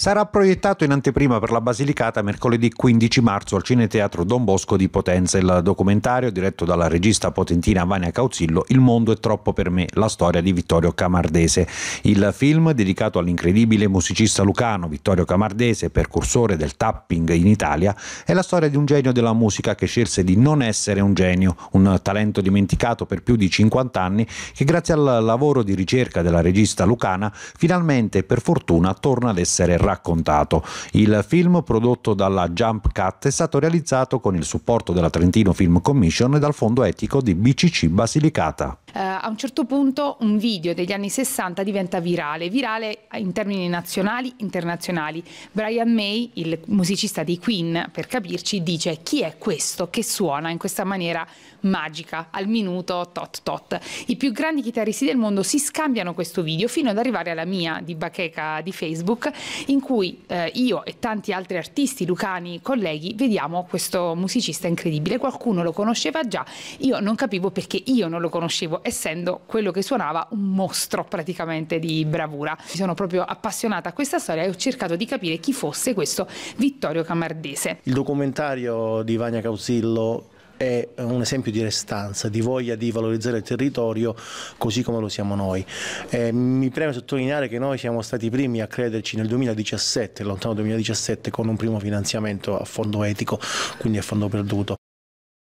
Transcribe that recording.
sarà proiettato in anteprima per la Basilicata mercoledì 15 marzo al Cineteatro Don Bosco di Potenza. Il documentario, diretto dalla regista potentina Vania Cauzillo, Il mondo è troppo per me, la storia di Vittorio Camardese. Il film, dedicato all'incredibile musicista lucano Vittorio Camardese, percursore del tapping in Italia, è la storia di un genio della musica che scelse di non essere un genio, un talento dimenticato per più di 50 anni che grazie al lavoro di ricerca della regista lucana finalmente per fortuna torna ad essere raccontato. Il film prodotto dalla Jump Cut è stato realizzato con il supporto della Trentino Film Commission e dal fondo etico di BCC Basilicata. Eh, a un certo punto un video degli anni 60 diventa virale, virale in termini nazionali, internazionali. Brian May, il musicista dei Queen, per capirci, dice chi è questo che suona in questa maniera magica, al minuto tot tot. I più grandi chitarristi del mondo si scambiano questo video fino ad arrivare alla mia di bacheca di Facebook in cui eh, io e tanti altri artisti, lucani, colleghi, vediamo questo musicista incredibile. Qualcuno lo conosceva già, io non capivo perché io non lo conoscevo essendo quello che suonava un mostro praticamente di bravura. Mi sono proprio appassionata a questa storia e ho cercato di capire chi fosse questo Vittorio Camardese. Il documentario di Vania Causillo è un esempio di restanza, di voglia di valorizzare il territorio così come lo siamo noi. Eh, mi preme sottolineare che noi siamo stati i primi a crederci nel 2017, lontano 2017, con un primo finanziamento a fondo etico, quindi a fondo perduto.